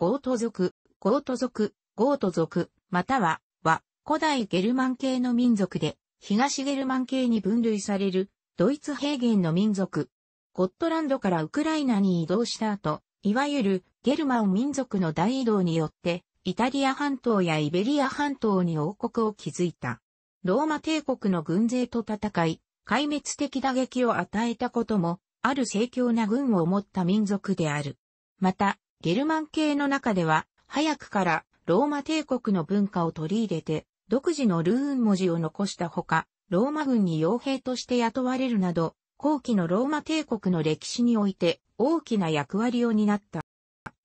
ゴート族、ゴート族、ゴート族、または、は、古代ゲルマン系の民族で、東ゲルマン系に分類される、ドイツ平原の民族。ゴットランドからウクライナに移動した後、いわゆるゲルマン民族の大移動によって、イタリア半島やイベリア半島に王国を築いた。ローマ帝国の軍勢と戦い、壊滅的打撃を与えたことも、ある盛況な軍を持った民族である。また、ゲルマン系の中では、早くからローマ帝国の文化を取り入れて、独自のルーン文字を残したほか、ローマ軍に傭兵として雇われるなど、後期のローマ帝国の歴史において大きな役割を担った。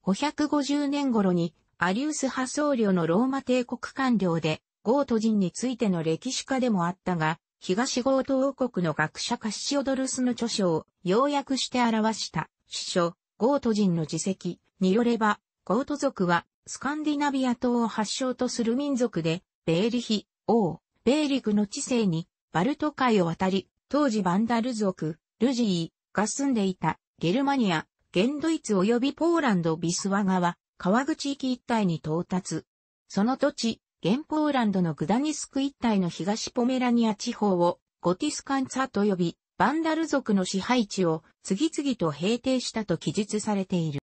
550年頃にアリウス派僧侶のローマ帝国官僚で、ゴート人についての歴史家でもあったが、東ゴート王国の学者カッシオドルスの著書を要約して表した、主書、ゴート人の自責、によれば、コート族はスカンディナビア島を発祥とする民族で、ベーリヒ、王、ベーリクの知性に、バルト海を渡り、当時バンダル族、ルジーが住んでいたゲルマニア、ゲンドイツ及びポーランドビスワ川、川口域一帯に到達。その土地、現ポーランドのグダニスク一帯の東ポメラニア地方をゴティスカンツァと呼び、バンダル族の支配地を次々と平定したと記述されている。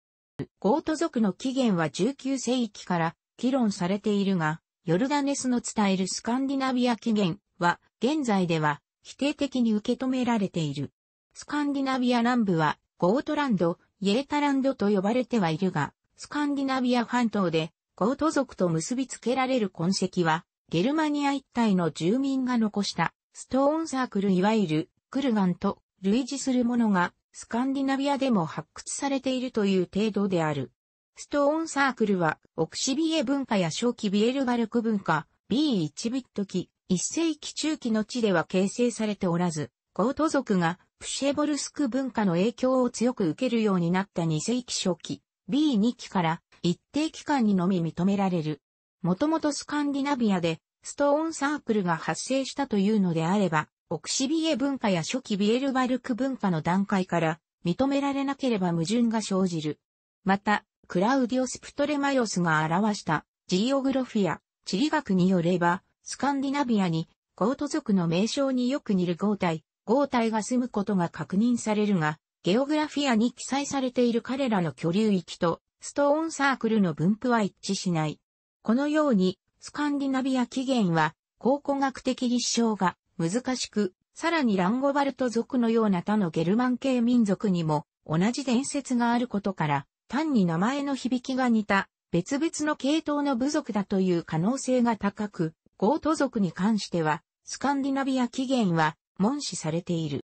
ゴート族の起源は19世紀から議論されているが、ヨルダネスの伝えるスカンディナビア起源は、現在では否定的に受け止められている。スカンディナビア南部は、ゴートランド、イエータランドと呼ばれてはいるが、スカンディナビア半島で、ゴート族と結びつけられる痕跡は、ゲルマニア一帯の住民が残した、ストーンサークルいわゆる、クルガンと類似するものがスカンディナビアでも発掘されているという程度である。ストーンサークルは、オクシビエ文化や初期ビエルバルク文化、B1 ビット期、1世紀中期の地では形成されておらず、コート族がプシェボルスク文化の影響を強く受けるようになった2世紀初期、B2 期から一定期間にのみ認められる。もともとスカンディナビアでストーンサークルが発生したというのであれば、オクシビエ文化や初期ビエルバルク文化の段階から認められなければ矛盾が生じる。また、クラウディオス・プトレマヨスが表したジオグロフィア、地理学によれば、スカンディナビアにゴート族の名称によく似る豪体、豪体が住むことが確認されるが、ゲオグラフィアに記載されている彼らの居留域とストーンサークルの分布は一致しない。このように、スカンディナビア起源は考古学的立証が難しく、さらにランゴバルト族のような他のゲルマン系民族にも同じ伝説があることから、単に名前の響きが似た別々の系統の部族だという可能性が高く、ゴート族に関しては、スカンディナビア起源は、問視されている。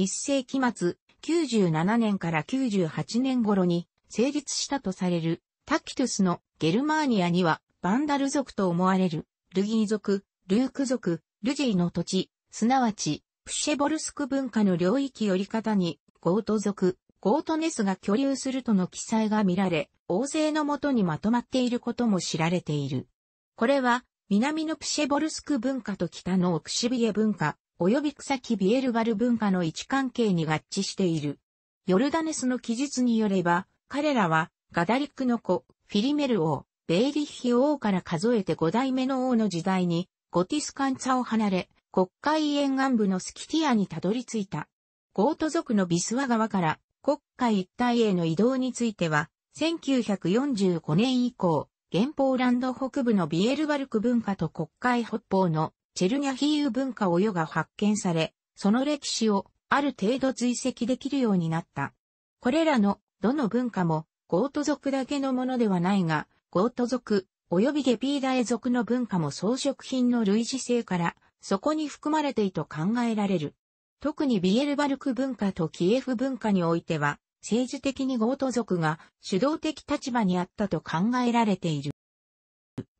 1世紀末、97年から98年頃に成立したとされるタキトゥスのゲルマーニアにはバンダル族と思われるルギー族、ルーク族、ルジーの土地、すなわち、プシェボルスク文化の領域より方に、ゴート族、ゴートネスが居留するとの記載が見られ、大勢のもとにまとまっていることも知られている。これは、南のプシェボルスク文化と北のオクシビエ文化、及び草木ビエルバル文化の位置関係に合致している。ヨルダネスの記述によれば、彼らは、ガダリックの子、フィリメル王、ベイリッヒ王から数えて5代目の王の時代に、ゴティスカンツァを離れ、国会沿岸部のスキティアにたどり着いた。ゴート族のビスワ川から国会一帯への移動については、1945年以降、原ポーランド北部のビエルバルク文化と国会北方のチェルニャヒーウ文化を世が発見され、その歴史をある程度追跡できるようになった。これらのどの文化もゴート族だけのものではないが、ゴート族、及びゲピーダエ族の文化も装飾品の類似性から、そこに含まれていと考えられる。特にビエルバルク文化とキエフ文化においては、政治的にゴート族が主導的立場にあったと考えられている。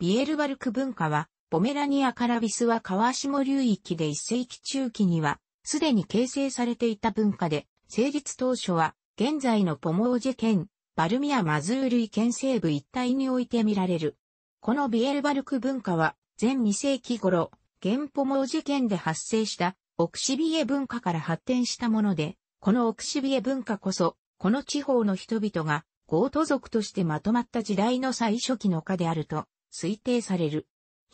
ビエルバルク文化は、ポメラニアからビスは川下流域で一世紀中期には、すでに形成されていた文化で、成立当初は、現在のポモージェ県、バルミア・マズール県西部一帯において見られる。このビエルバルク文化は、前2世紀頃、原ポモ事件で発生したオクシビエ文化から発展したもので、このオクシビエ文化こそ、この地方の人々がゴート族としてまとまった時代の最初期の家であると推定される。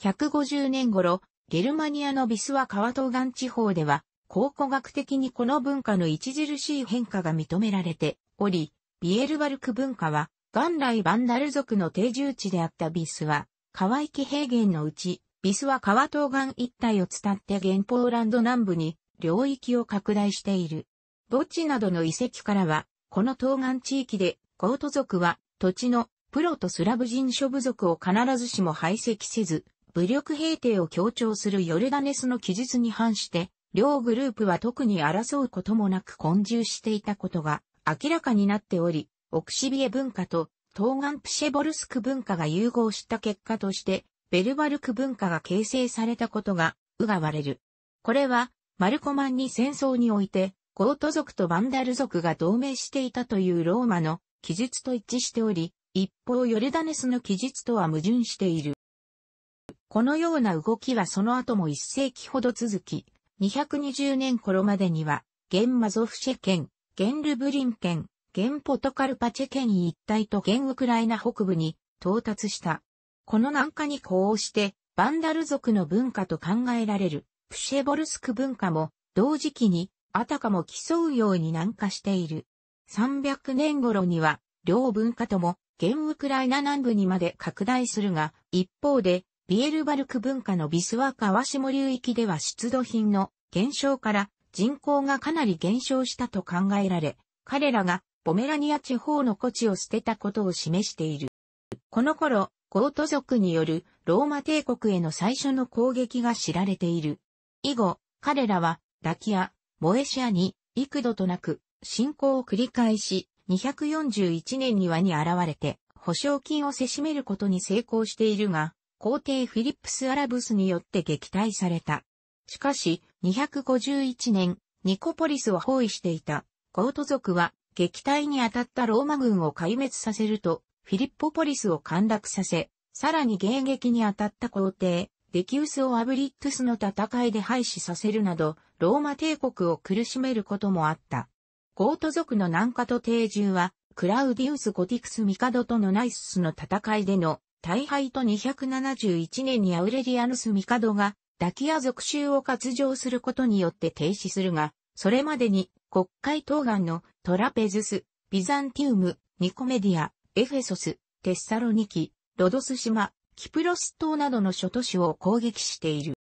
150年頃、ゲルマニアのビスワ川東岸地方では、考古学的にこの文化の著しい変化が認められており、ビエルバルク文化は元来バンダル族の定住地であったビスは、河域平原のうち、ビスは川東岸一帯を伝って原ポーランド南部に領域を拡大している。墓地などの遺跡からは、この東岸地域で、コート族は土地のプロとスラブ人諸部族を必ずしも排斥せず、武力平定を強調するヨルダネスの記述に反して、両グループは特に争うこともなく混住していたことが明らかになっており、オクシビエ文化と東岸プシェボルスク文化が融合した結果として、ベルバルク文化が形成されたことが、うがわれる。これは、マルコマンに戦争において、ゴート族とバンダル族が同盟していたというローマの記述と一致しており、一方ヨルダネスの記述とは矛盾している。このような動きはその後も一世紀ほど続き、220年頃までには、現マゾフシェ県、現ルブリン県、現ポトカルパチェ県一帯と現ウクライナ北部に到達した。この南下に呼応して、バンダル族の文化と考えられる、プシェボルスク文化も、同時期に、あたかも競うように南下している。300年頃には、両文化とも、現ウクライナ南部にまで拡大するが、一方で、ビエルバルク文化のビスワ川下流域では出土品の減少から人口がかなり減少したと考えられ、彼らがポメラニア地方の古地を捨てたことを示している。この頃、ゴート族によるローマ帝国への最初の攻撃が知られている。以後、彼らはダキア、モエシアに幾度となく侵攻を繰り返し、241年にはに現れて、保証金をせしめることに成功しているが、皇帝フィリップス・アラブスによって撃退された。しかし、251年、ニコポリスを包囲していた、ゴート族は撃退に当たったローマ軍を壊滅させると、フィリッポポリスを陥落させ、さらに迎撃に当たった皇帝、デキウスをアブリットスの戦いで廃止させるなど、ローマ帝国を苦しめることもあった。ゴート族の南下と定住は、クラウディウス・ゴティクス・ミカドとのナイススの戦いでの大敗と271年にアウレリアヌス・ミカドがダキア属州を割譲することによって停止するが、それまでに国会東岸のトラペズス、ビザンティウム、ニコメディア、エフェソス、テッサロニキ、ロドス島、キプロス島などの諸都市を攻撃している。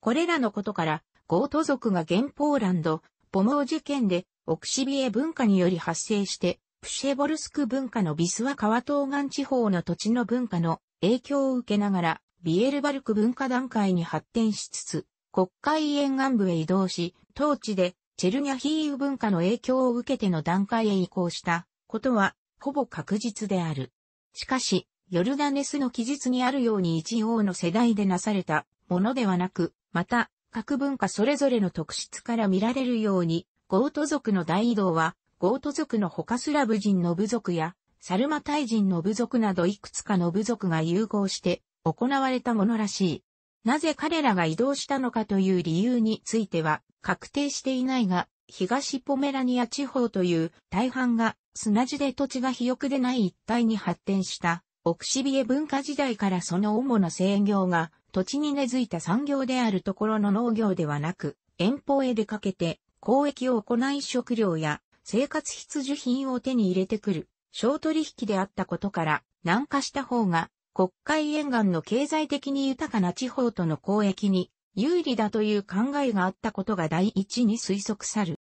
これらのことから、ゴート族が現ポーランド、ボモー事件で、オクシビエ文化により発生して、プシェボルスク文化のビスワ川東岸地方の土地の文化の影響を受けながら、ビエルバルク文化段階に発展しつつ、国会沿岸部へ移動し、当地でチェルニャヒーユ文化の影響を受けての段階へ移行したことは、ほぼ確実である。しかし、ヨルダネスの記述にあるように一王の世代でなされたものではなく、また、各文化それぞれの特質から見られるように、ゴート族の大移動は、ゴート族の他スラブ人の部族や、サルマタイ人の部族などいくつかの部族が融合して行われたものらしい。なぜ彼らが移動したのかという理由については確定していないが、東ポメラニア地方という大半が砂地で土地が肥沃でない一帯に発展したオクシビエ文化時代からその主な制業が土地に根付いた産業であるところの農業ではなく遠方へ出かけて交易を行い食料や生活必需品を手に入れてくる小取引であったことから南下した方が国会沿岸の経済的に豊かな地方との交易に有利だという考えがあったことが第一に推測さる。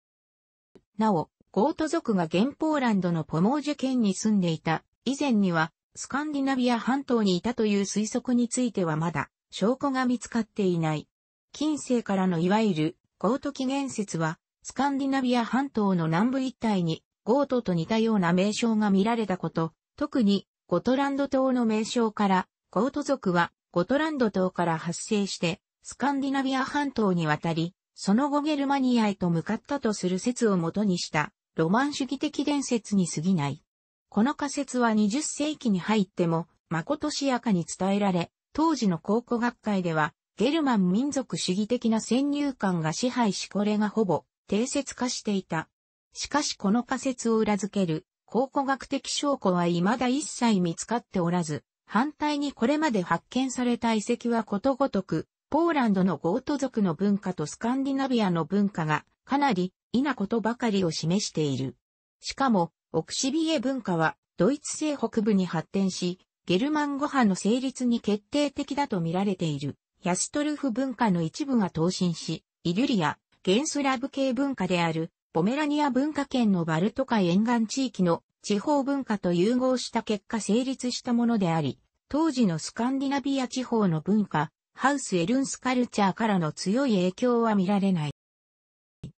なお、ゴート族が現ポーランドのポモージュ県に住んでいた以前にはスカンディナビア半島にいたという推測についてはまだ証拠が見つかっていない。近世からのいわゆるゴート起源説はスカンディナビア半島の南部一帯にゴートと似たような名称が見られたこと、特にゴトランド島の名称から、ゴート族はゴトランド島から発生して、スカンディナビア半島に渡り、その後ゲルマニアへと向かったとする説をもとにした、ロマン主義的伝説に過ぎない。この仮説は20世紀に入っても、まことしやかに伝えられ、当時の考古学会では、ゲルマン民族主義的な先入観が支配しこれがほぼ定説化していた。しかしこの仮説を裏付ける考古学的証拠は未だ一切見つかっておらず、反対にこれまで発見された遺跡はことごとく、ポーランドのゴート族の文化とスカンディナビアの文化がかなり異なことばかりを示している。しかも、オクシビエ文化はドイツ西北部に発展し、ゲルマン語派の成立に決定的だと見られている。ヤストルフ文化の一部が闘身し、イリュリア、ゲンスラブ系文化であるポメラニア文化圏のバルト海沿岸地域の地方文化と融合した結果成立したものであり、当時のスカンディナビア地方の文化、ハウスエルンスカルチャーからの強い影響は見られない。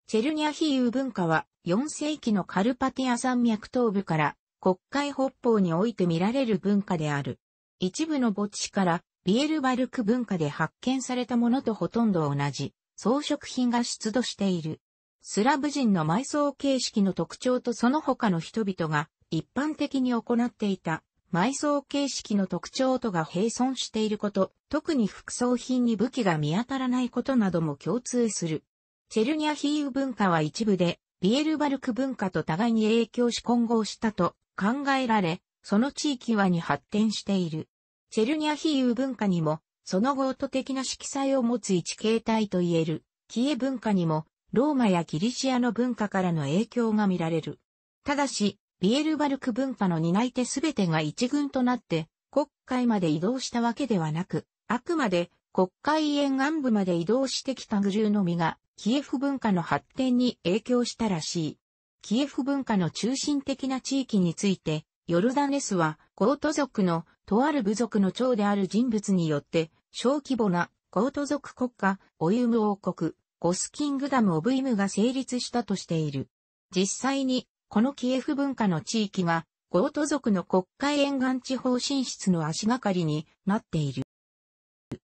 チェルニャヒーウ文化は4世紀のカルパティア山脈東部から国会北方において見られる文化である。一部の墓地からビエルバルク文化で発見されたものとほとんど同じ装飾品が出土している。スラブ人の埋葬形式の特徴とその他の人々が一般的に行っていた埋葬形式の特徴とが並存していること、特に副葬品に武器が見当たらないことなども共通する。チェルニャヒーウ文化は一部で、ビエルバルク文化と互いに影響し混合したと考えられ、その地域はに発展している。チェルニャヒーウ文化にも、そのゴー的な色彩を持つ一形態といえる、キエ文化にも、ローマやギリシアの文化からの影響が見られる。ただし、ビエルバルク文化の担い手すべてが一軍となって、国会まで移動したわけではなく、あくまで国会沿岸部まで移動してきたグルーのみが、キエフ文化の発展に影響したらしい。キエフ文化の中心的な地域について、ヨルダネスは、ゴート族の、とある部族の長である人物によって、小規模なゴート族国家、オユム王国、ゴスキングダム・オブ・イムが成立したとしている。実際に、このキエフ文化の地域が、ゴート族の国会沿岸地方進出の足がかりになっている。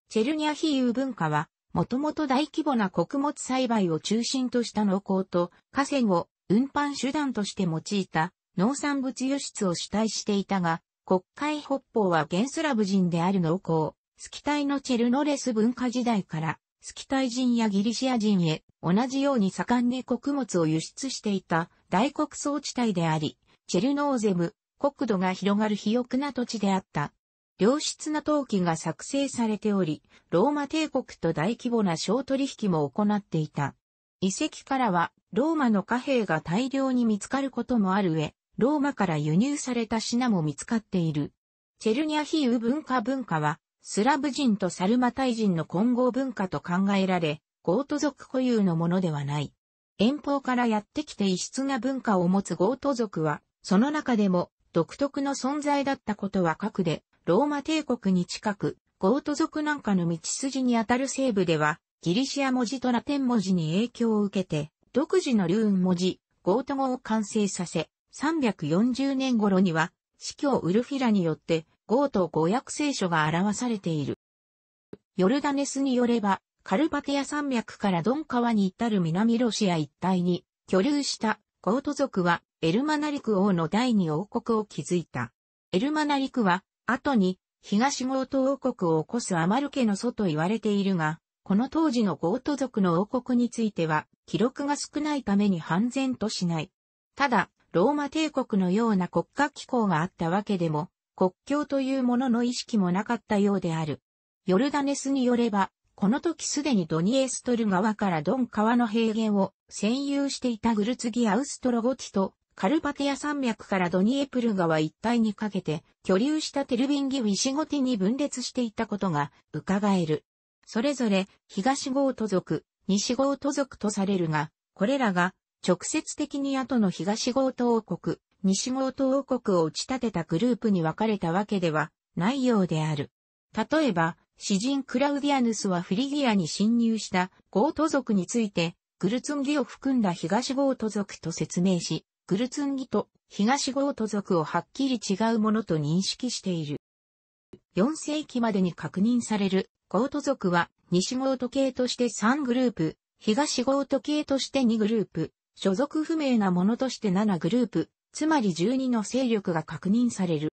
チェルニャヒーウ文化は、もともと大規模な穀物栽培を中心とした農耕と河川を運搬手段として用いた農産物輸出を主体していたが、国会北方はンスラブ人である農耕、スキタイのチェルノレス文化時代からキタイ人やギリシア人へ同じように盛んに穀物を輸出していた大穀倉地帯であり、チェルノーゼム、国土が広がる肥沃な土地であった。良質な陶器が作成されており、ローマ帝国と大規模な商取引も行っていた。遺跡からは、ローマの貨幣が大量に見つかることもある上、ローマから輸入された品も見つかっている。チェルニャヒウ文化文化は、スラブ人とサルマタイ人の混合文化と考えられ、ゴート族固有のものではない。遠方からやってきて異質な文化を持つゴート族は、その中でも独特の存在だったことは核で、ローマ帝国に近く、ゴート族なんかの道筋にあたる西部では、ギリシア文字とラテン文字に影響を受けて、独自のルーン文字、ゴート語を完成させ、340年頃には、司教ウルフィラによって号と語訳聖書が表されている。ヨルダネスによれば、カルパティア山脈からドン川に至る南ロシア一帯に居留したゴート族はエルマナリク王の第二王国を築いた。エルマナリクは後に東ゴート王国を起こすアマル家の祖と言われているが、この当時のゴート族の王国については記録が少ないために判然としない。ただ、ローマ帝国のような国家機構があったわけでも国境というものの意識もなかったようである。ヨルダネスによれば、この時すでにドニエストル川からドン川の平原を占有していたグルツギアウストロゴティとカルパテア山脈からドニエプル川一帯にかけて居留したテルビンギウィシゴティに分裂していたことが伺える。それぞれ東ゴート族、西ゴート族とされるが、これらが直接的に後の東ゴート王国、西豪東王国を打ち立てたグループに分かれたわけではないようである。例えば、詩人クラウディアヌスはフリギアに侵入したゴート族について、グルツンギを含んだ東ゴート族と説明し、グルツンギと東ゴート族をはっきり違うものと認識している。4世紀までに確認されるゴート族は西ゴート系として3グループ、東ゴート系として2グループ、所属不明なものとして7グループ、つまり12の勢力が確認される。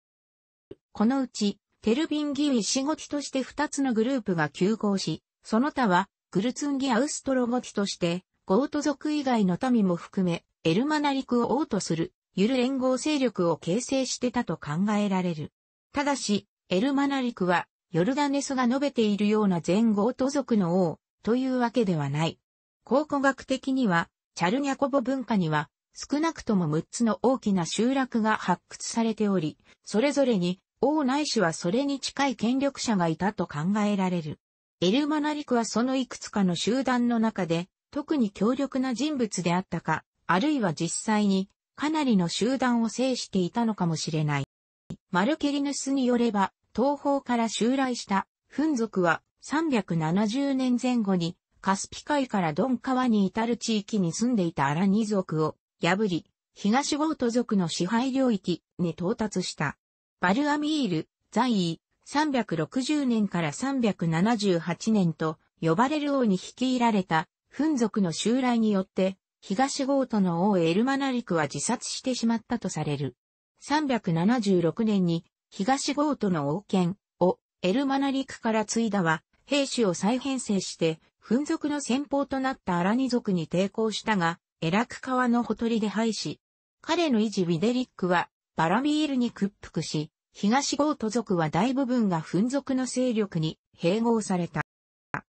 このうち、テルビンギウイシゴティとして2つのグループが急行し、その他は、グルツンギアウストロゴティとして、ゴート族以外の民も含め、エルマナリクを王とする、ゆる連合勢力を形成してたと考えられる。ただし、エルマナリクは、ヨルダネスが述べているような全ゴート族の王、というわけではない。考古学的には、チャルニャコボ文化には、少なくとも6つの大きな集落が発掘されており、それぞれに王内氏はそれに近い権力者がいたと考えられる。エルマナリクはそのいくつかの集団の中で、特に強力な人物であったか、あるいは実際に、かなりの集団を制していたのかもしれない。マルケリヌスによれば、東方から襲来した、フン族は、370年前後に、カスピ海からドン川に至る地域に住んでいたアラニ族を、破り、東ゴート族の支配領域に到達した。バルアミール、在位、360年から378年と呼ばれる王に率いられた、フン族の襲来によって、東ゴートの王エルマナリクは自殺してしまったとされる。376年に、東ゴートの王権をエルマナリクから継いだは、兵士を再編成して、フン族の先方となったアラニ族に抵抗したが、エラク川のほとりで廃止。彼の維持ビデリックはバラミールに屈服し、東ゴート族は大部分が粉族の勢力に併合された。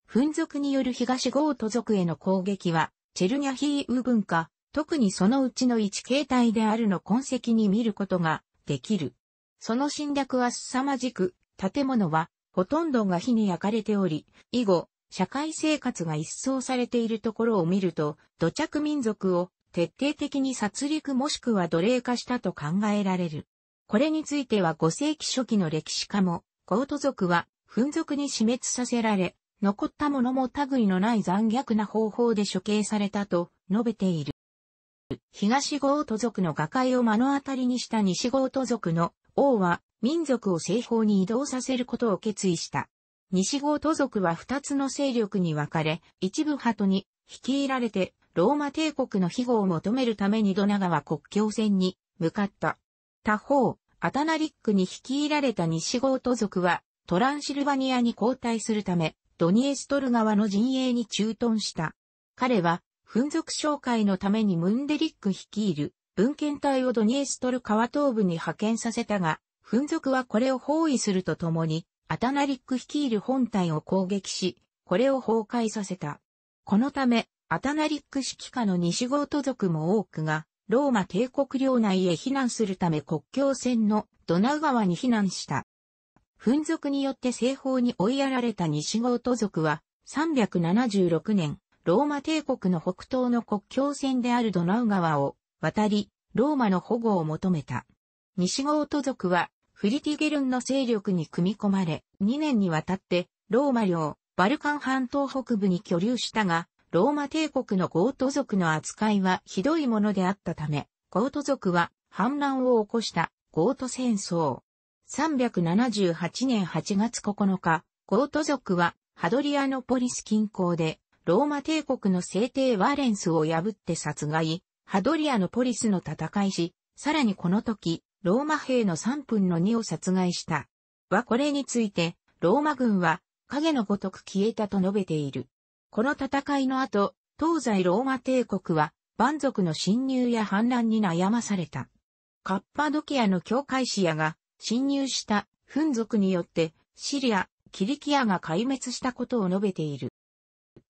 粉族による東ゴート族への攻撃は、チェルニャヒーウ軍か、特にそのうちの一形態であるの痕跡に見ることができる。その侵略は凄まじく、建物はほとんどが火に焼かれており、以後、社会生活が一掃されているところを見ると、土着民族を徹底的に殺戮もしくは奴隷化したと考えられる。これについては5世紀初期の歴史家も、ゴート族は、紛族に死滅させられ、残った者も類のない残虐な方法で処刑されたと述べている。東ゴート族の瓦解を目の当たりにした西ゴート族の王は民族を西方に移動させることを決意した。西郷都族は二つの勢力に分かれ、一部派とに率いられて、ローマ帝国の庇護を求めるためにドナ川国境線に向かった。他方、アタナリックに率いられた西郷都族は、トランシルバニアに交代するため、ドニエストル川の陣営に駐屯した。彼は、噴族紹介のためにムンデリック率いる文献隊をドニエストル川東部に派遣させたが、噴族はこれを包囲するとともに、アタナリック率いる本隊を攻撃し、これを崩壊させた。このため、アタナリック指揮下の西ゴート族も多くが、ローマ帝国領内へ避難するため国境線のドナウ川に避難した。紛族によって西方に追いやられた西ゴート族は、376年、ローマ帝国の北東の国境線であるドナウ川を渡り、ローマの保護を求めた。西ゴート族はフリティゲルンの勢力に組み込まれ、2年にわたってローマ領、バルカン半島北部に居留したが、ローマ帝国のゴート族の扱いはひどいものであったため、ゴート族は反乱を起こしたゴート戦争。378年8月9日、ゴート族はハドリアノポリス近郊でローマ帝国の聖帝ワレンスを破って殺害、ハドリアノポリスの戦いし、さらにこの時、ローマ兵の3分の2を殺害した。はこれについて、ローマ軍は影のごとく消えたと述べている。この戦いの後、東西ローマ帝国は、蛮族の侵入や反乱に悩まされた。カッパドキアの教会シアが侵入したフン族によってシリア、キリキアが壊滅したことを述べている。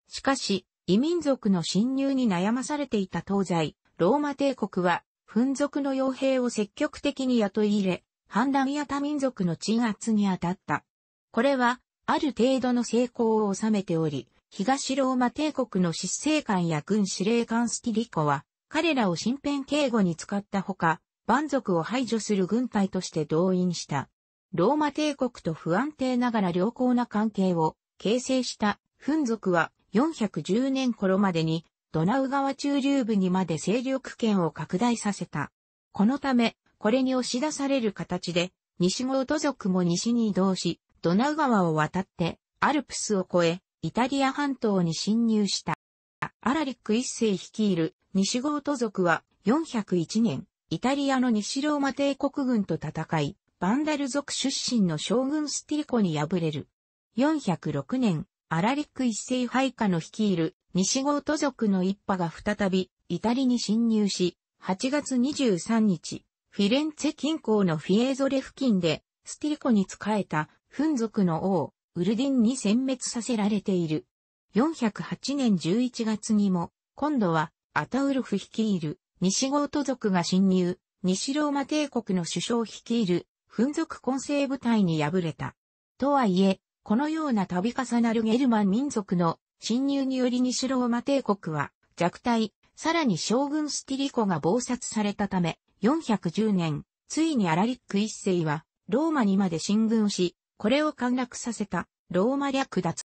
しかし、異民族の侵入に悩まされていた東西、ローマ帝国は紛族の傭兵を積極的に雇い入れ、反乱や他民族の鎮圧に当たった。これは、ある程度の成功を収めており、東ローマ帝国の執政官や軍司令官スティリコは、彼らを身辺警護に使ったほか、蛮族を排除する軍隊として動員した。ローマ帝国と不安定ながら良好な関係を形成した、フン族は410年頃までにドナウ川中流部にまで勢力圏を拡大させた。このため、これに押し出される形で、西ゴート族も西に移動し、ドナウ川を渡って、アルプスを越え、イタリア半島に侵入した。アラリック一世率いる西ゴート族は401年、イタリアの西ローマ帝国軍と戦い、バンダル族出身の将軍スティーコに敗れる。406年、アラリック一世配下の率いる西郷都族の一派が再びイタリに侵入し、8月23日、フィレンツェ近郊のフィエーゾレ付近でスティリコに仕えたフン族の王、ウルディンに殲滅させられている。408年11月にも、今度はアタウルフ率いる西郷都族が侵入、西ローマ帝国の首相率いる、フン族混成部隊に敗れた。とはいえ、このような度重なるゲルマン民族の侵入により西ローマ帝国は弱体、さらに将軍スティリコが暴殺されたため、410年、ついにアラリック一世は、ローマにまで進軍し、これを陥落させた、ローマ略奪。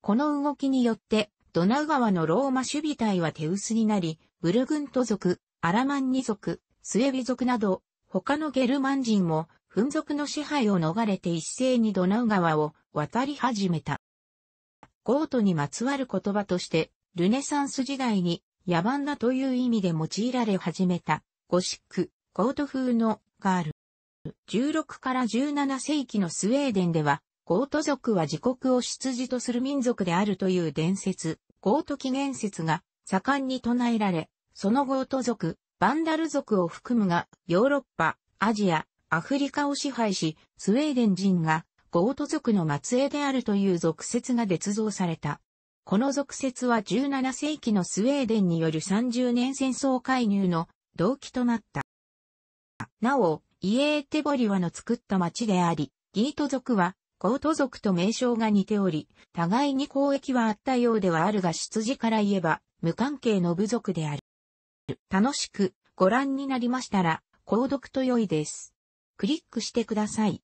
この動きによって、ドナウ川のローマ守備隊は手薄になり、ブルグント族、アラマンニ族、スエビ族など、他のゲルマン人も、紛族の支配を逃れて一斉にドナウ川を渡り始めた。ゴートにまつわる言葉として、ルネサンス時代に野蛮だという意味で用いられ始めた、ゴシック、ゴート風のガール。16から17世紀のスウェーデンでは、ゴート族は自国を出自とする民族であるという伝説、ゴート起源説が盛んに唱えられ、そのゴート族、バンダル族を含むが、ヨーロッパ、アジア、アフリカを支配し、スウェーデン人がゴート族の末裔であるという俗説が捏造された。この俗説は17世紀のスウェーデンによる30年戦争介入の動機となった。なお、イエーテボリワの作った町であり、ギート族はゴート族と名称が似ており、互いに交易はあったようではあるが出自から言えば、無関係の部族である。楽しくご覧になりましたら、購読と良いです。クリックしてください。